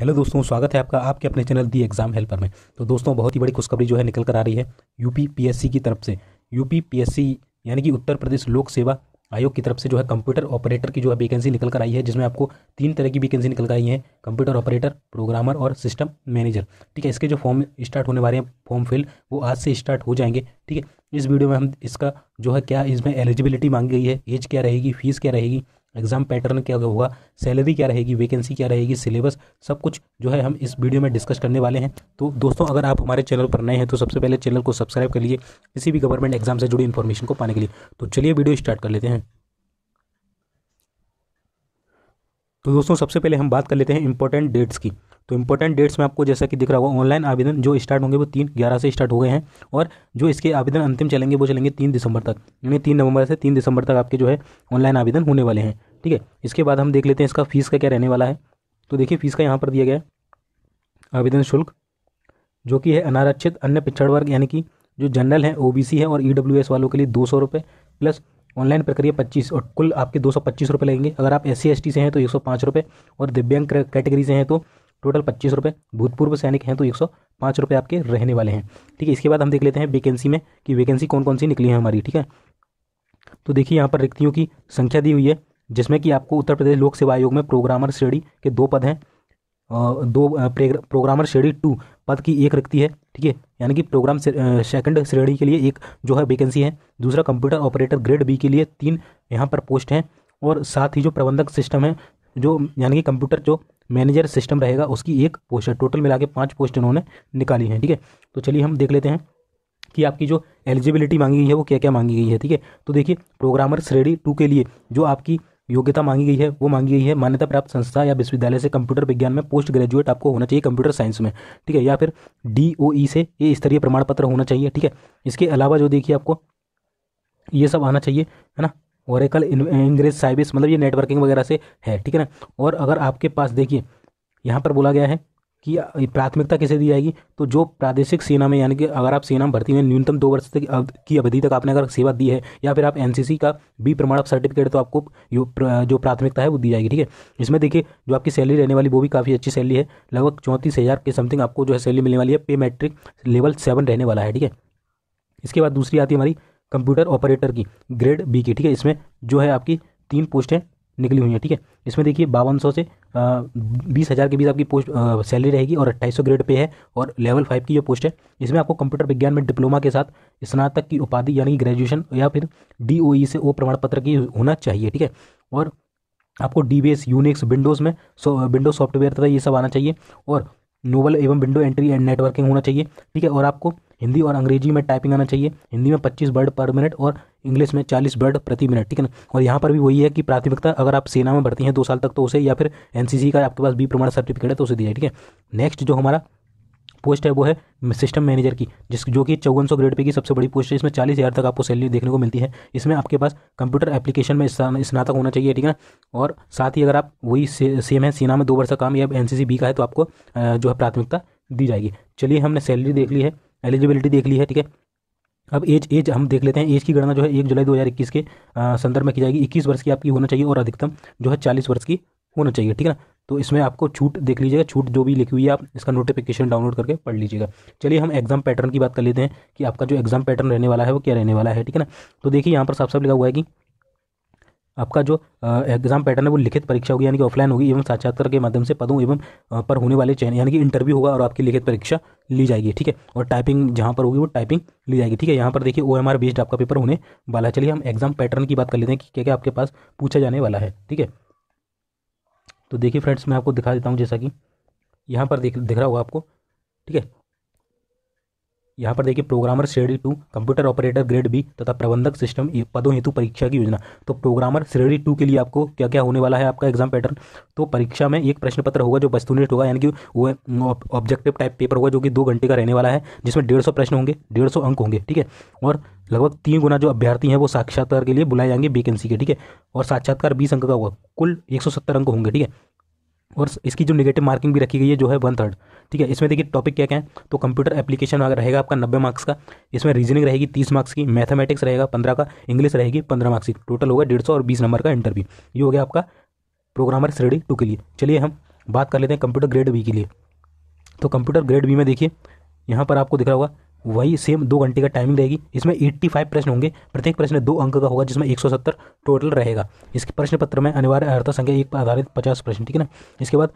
Hello दोस्तों स्वागत है आपका आपके अपने चैनल दी एग्जाम हेल्पर में तो दोस्तों बहुत ही बड़ी खुशखबरी जो है निकल कर आ रही है यूपी पीएससी की तरफ से यूपी पीएससी यानी कि उत्तर प्रदेश लोक सेवा आयोग की तरफ से जो है कंप्यूटर ऑपरेटर की जो है वैकेंसी निकल कर आई है जिसमें आपको तीन तरह की वैकेंसी निकल कर आई है कंप्यूटर ऑपरेटर प्रोग्रामर और सिस्टम मैनेजर ठीक है इसके जो फॉर्म स्टार्ट होने वाले हैं फॉर्म फिल वो आज से स्टार्ट हो जाएंगे ठीक है इस वीडियो में हम इसका जो है क्या इसमें एलिजिबिलिटी मांगी गई है एज क्या रहेगी फीस क्या रहेगी एग्ज़ाम पैटर्न क्या होगा सैलरी क्या रहेगी वैकेंसी क्या रहेगी सिलेबस सब कुछ जो है हम इस वीडियो में डिस्कस करने वाले हैं तो दोस्तों अगर आप हमारे चैनल पर नए हैं तो सबसे पहले चैनल को सब्सक्राइब कर लीजिए किसी भी गवर्नमेंट एग्जाम से जुड़ी इन्फॉर्मेशन को पाने के लिए तो चलिए वीडियो स्टार्ट कर लेते हैं तो दोस्तों सबसे पहले हम बात कर लेते हैं इंपॉर्टेंट डेट्स की तो इंपॉर्टेंट डेट्स में आपको जैसा कि दिख रहा होगा ऑनलाइन आवेदन जो स्टार्ट होंगे वो तीन ग्यारह से स्टार्ट हो गए हैं और जो इसके आवेदन अंतिम चलेंगे वो चलेंगे तीन दिसंबर तक यानी तीन नवंबर से तीन दिसंबर तक आपके जो है ऑनलाइन आवेदन होने वाले हैं ठीक है इसके बाद हम देख लेते हैं इसका फीस का क्या रहने वाला है तो देखिए फीस का यहाँ पर दिया गया आवेदन शुल्क जो कि है अनारक्षित अन्य पिछड़ वर्ग यानी कि जो जनरल है ओ है और ई e वालों के लिए दो सौ रुपये प्लस ऑनलाइन प्रक्रिया पच्चीस और कुल आपके दो सौ पच्चीस रुपये लगेंगे अगर आप एस सी से हैं तो एक सौ पाँच रुपये और दिव्यांग कैटेगरी से हैं तो टोटल पच्चीस रुपये भूतपूर्व सैनिक हैं तो एक सौ पाँच रुपये आपके रहने वाले हैं ठीक है इसके बाद हम देख लेते हैं वैकेंसी में कि वैकेंसी कौन कौन सी निकली है हमारी ठीक है तो देखिए यहाँ पर रिक्तियों की संख्या दी हुई है जिसमें कि आपको उत्तर प्रदेश लोक सेवा आयोग में प्रोग्रामर श्रेणी के दो पद हैं दो प्रोग्रामर श्रेणी टू पद की एक रिक्ति है ठीक है यानी कि प्रोग्राम सेकंड श्रेणी के लिए एक जो है वैकेंसी है दूसरा कंप्यूटर ऑपरेटर ग्रेड बी के लिए तीन यहाँ पर पोस्ट हैं और साथ ही जो प्रबंधक सिस्टम है जो यानी कि कंप्यूटर जो मैनेजर सिस्टम रहेगा उसकी एक पोस्ट है टोटल मिला के पाँच पोस्ट इन्होंने निकाली हैं ठीक है थीके? तो चलिए हम देख लेते हैं कि आपकी जो एलिजिबिलिटी मांगी गई है वो क्या क्या मांगी गई है ठीक है तो देखिए प्रोग्रामर श्रेणी टू के लिए जो आपकी योग्यता मांगी गई है वो मांगी गई है मान्यता प्राप्त संस्था या विश्वविद्यालय से कंप्यूटर विज्ञान में पोस्ट ग्रेजुएट आपको होना चाहिए कंप्यूटर साइंस में ठीक है या फिर डी ओ ई से ये स्तरीय प्रमाण पत्र होना चाहिए ठीक है इसके अलावा जो देखिए आपको ये सब आना चाहिए है ना ओरेकल इंग्रेज साइबिस मतलब ये नेटवर्किंग वगैरह से है ठीक है ना और अगर आपके पास देखिए यहाँ पर बोला गया है कि प्राथमिकता किसे दी जाएगी तो जो प्रादेशिक सेना में यानी कि अगर आप सेना में भर्ती में न्यूनतम दो वर्ष तक की अवधि तक आपने अगर सेवा दी है या फिर आप एनसीसी का बी प्रमाण सर्टिफिकेट तो आपको जो प्राथमिकता है वो दी जाएगी ठीक है इसमें देखिए जो आपकी सैलरी रहने वाली वो भी काफ़ी अच्छी सैलरी है लगभग चौंतीस हज़ार के समथिंग आपको जो है सैलरी मिलने वाली है पे मैट्रिक लेवल सेवन रहने वाला है ठीक है इसके बाद दूसरी आती है हमारी कंप्यूटर ऑपरेटर की ग्रेड बी की ठीक है इसमें जो है आपकी तीन पोस्ट हैं निकली हुई हैं ठीक है इसमें देखिए बावन सौ से बीस हज़ार के बीच आपकी पोस्ट सैलरी रहेगी और अट्ठाईस सौ ग्रेड पे है और लेवल फाइव की जो पोस्ट है इसमें आपको कंप्यूटर विज्ञान में डिप्लोमा के साथ स्नातक की उपाधि यानी कि ग्रेजुएशन या फिर डी e से ओ प्रमाण पत्र की होना चाहिए ठीक है और आपको D B S Unix Windows में सो विंडोज सॉफ्टवेयर तथा ये सब आना चाहिए और नोबल एवं विंडो एंट्री एंड नेटवर्किंग होना चाहिए ठीक है और आपको हिंदी और अंग्रेजी में टाइपिंग आना चाहिए हिंदी में 25 वर्ड पर मिनट और इंग्लिश में चालीस बर्ड प्रति मिनट ठीक है ना और यहाँ पर भी वही है कि प्राथमिकता अगर आप सेना में भर्ती हैं दो साल तक तो उसे या फिर एनसीसी का आपके पास बी प्रमाण सर्टिफिकेट है तो उसे दिया ठीक है नेक्स्ट जो हमारा पोस्ट है वो है सिस्टम मैनेजर की जिस जो कि चौवन सौ ग्रेड पे की सबसे बड़ी पोस्ट है इसमें चालीस हज़ार तक आपको सैलरी देखने को मिलती है इसमें आपके पास कंप्यूटर एप्लीकेशन में स्नातक होना चाहिए ठीक है ना और साथ ही अगर आप वही से, सेम है सेना में दो वर्ष का काम या एन बी का है तो आपको जो है प्राथमिकता दी जाएगी चलिए हमने सैलरी देख ली है एलिजिबिलिटी देख ली है ठीक है अब एज एज हम देख लेते हैं एज की गणना जो है एक जुलाई 2021 के संदर्भ में की जाएगी 21 वर्ष की आपकी होना चाहिए और अधिकतम जो है 40 वर्ष की होना चाहिए ठीक है ना तो इसमें आपको छूट देख लीजिएगा छूट जो भी लिखी हुई है आप इसका नोटिफिकेशन डाउनलोड करके पढ़ लीजिएगा चलिए हम एग्जाम पैटर्न की बात कर लेते हैं कि आपका जो एग्जाम पैटर्न रहने वाला है वो क्या रहने वाला है ठीक है ना तो देखिए यहाँ पर साफ साफ लिखा हुआ है कि आपका जो एग्जाम पैटर्न है वो लिखित परीक्षा होगी यानी कि ऑफलाइन होगी एवं साक्षात्कार के माध्यम से पदों एवं पर होने वाले चयन यानी कि इंटरव्यू होगा और आपकी लिखित परीक्षा ली जाएगी ठीक है और टाइपिंग जहाँ पर होगी वो टाइपिंग ली जाएगी ठीक है यहाँ पर देखिए ओ एम बेस्ड आपका पेपर होने वाला चलिए हम एग्जाम पैटर्न की बात कर लेते हैं कि क्या क्या आपके पास पूछा जाने वाला है ठीक है तो देखिए फ्रेंड्स मैं आपको दिखा देता हूँ जैसा कि यहाँ पर देख दिख रहा होगा आपको ठीक है यहाँ पर देखिए प्रोग्रामर श्रेणी two computer operator grade B तथा प्रबंधक सिस्टम पदों हेतु परीक्षा की योजना तो प्रोग्रामर श्रेणी टू के लिए आपको क्या क्या होने वाला है आपका एग्जाम पैटर्न तो परीक्षा में एक प्रश्न पत्र होगा जो वस्तुनिष्ठ होगा यानी कि वो ऑब्जेक्टिव टाइप पेपर होगा जो कि दो घंटे का रहने वाला है जिसमें डेढ़ सौ प्रश्न होंगे डेढ़ सौ अंक होंगे ठीक है और लगभग तीन गुना जो अभ्यर्थी हैं वो साक्षात्कार के लिए बुलाए जाएंगे वैकेंसी के ठीक है और साक्षात्कार बीस अंक का होगा कुल एक सौ सत्तर अंक होंगे ठीक है और इसकी जो निगेटिव मार्किंग भी रखी गई है जो है वन थर्ड ठीक है इसमें देखिए टॉपिक क्या क्या है तो कंप्यूटर एप्लीकेशन रहेगा आपका नब्बे मार्क्स का इसमें रीजनिंग रहेगी तीस मार्क्स की मैथमेटिक्स रहेगा पंद्रह का इंग्लिश रहेगी पंद्रह मार्क्स की टोटल होगा डेढ़ सौ और बीस नंबर का इंटरव्यू ये हो गया आपका प्रोग्रामर श्रेणी टू के लिए चलिए हम बात कर लेते हैं कंप्यूटर ग्रेड बी के लिए तो कंप्यूटर ग्रेड बी में देखिए यहाँ पर आपको दिख रहा होगा वही सेम दो घंटे का टाइमिंग रहेगी इसमें 85 प्रश्न होंगे प्रत्येक प्रश्न दो अंक का होगा जिसमें 170 टोटल रहेगा इसके प्रश्न पत्र में अनिवार्य अर्थ संख्या एक पर आधारित 50 प्रश्न ठीक है ना इसके बाद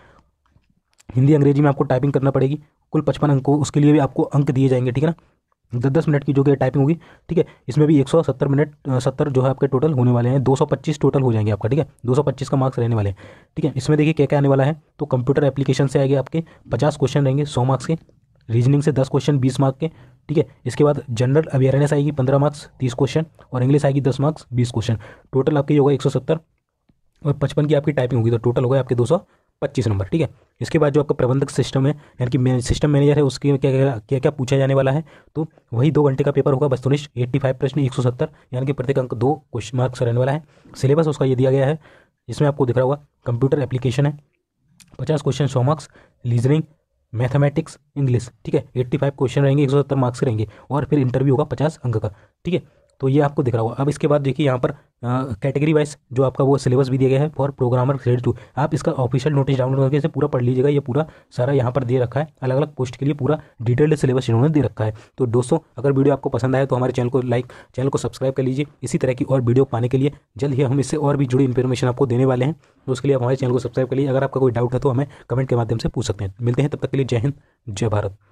हिंदी अंग्रेजी में आपको टाइपिंग करना पड़ेगी कुल पचपन अंक उसके लिए भी आपको अंक दिए जाएंगे ठीक है ना दस दस मिनट की जो कि टाइपिंग होगी ठीक है इसमें भी एक मिनट सत्तर जो है आपके टोटल होने वाले हैं दो टोटल हो जाएंगे आपका ठीक है दो का मार्क्स रहने वाले हैं ठीक है इसमें देखिए क्या क्या आने वाला है तो कंप्यूटर एप्लीकेशन से आएगी आपके पचास क्वेश्चन रहेंगे सौ मार्क्स के रीजनिंग से दस क्वेश्चन बीस मार्क के ठीक है इसके बाद जनरल अवेयरनेस आएगी पंद्रह मार्क्स तीस क्वेश्चन और इंग्लिश आएगी दस मार्क्स बीस क्वेश्चन टोटल आपकी होगा एक सौ सत्तर और पचपन की आपकी टाइपिंग होगी तो टोटल होगा आपके दो सौ पच्चीस नंबर ठीक है इसके बाद जो आपका प्रबंधक सिस्टम है यानी कि सिस्टम मैनेजर है उसके क्या क्या क्या क्या पूछा जाने वाला है तो वही दो घंटे का पेपर होगा तुनिश एट्टी फाइव प्रश्न एक सौ सत्तर यानी कि प्रत्येक अंक दो क्वेश्चन मार्क्स रहने वाला है सिलेबस उसका ये दिया गया है जिसमें आपको दिख रहा होगा कंप्यूटर एप्लीकेशन है पचास क्वेश्चन सौ मार्क्स लीजनिंग मैथमेटिक्स इंग्लिश ठीक है एट्टी फाइव क्वेश्चन रहेंगे एक सौ सत्तर मार्क्स रहेंगे और फिर इंटरव्यू होगा पचास अंक का ठीक है तो ये आपको दिख रहा होगा अब इसके बाद देखिए यहाँ पर कैटेगरी वाइज जो आपका वो सिलेबस भी दिया गया है फॉर प्रोग्रामर ग्रेड टू आप इसका ऑफिशियल नोटिस डाउनलोड करके इसे पूरा पढ़ लीजिएगा ये पूरा सारा यहाँ पर दे रखा है अलग अलग पोस्ट के लिए पूरा डिटेल्ड सिलेबस इन्होंने दे रखा है तो दोस्तों अगर वीडियो आपको पसंद आए तो हमारे चैनल को लाइक चैनल को सब्सक्राइब कर लीजिए इसी तरह की और वीडियो पाने के लिए जल्द ही हम इससे और भी जुड़ी इन्फॉर्मेशन आपको देने वाले हैं तो उसके लिए आप हमारे चैनल को सब्सक्राइब कर लीजिए अगर आपका कोई डाउट है तो हमें कमेंट के माध्यम से पूछ सकते हैं मिलते हैं तब तक के लिए जय हिंद जय भारत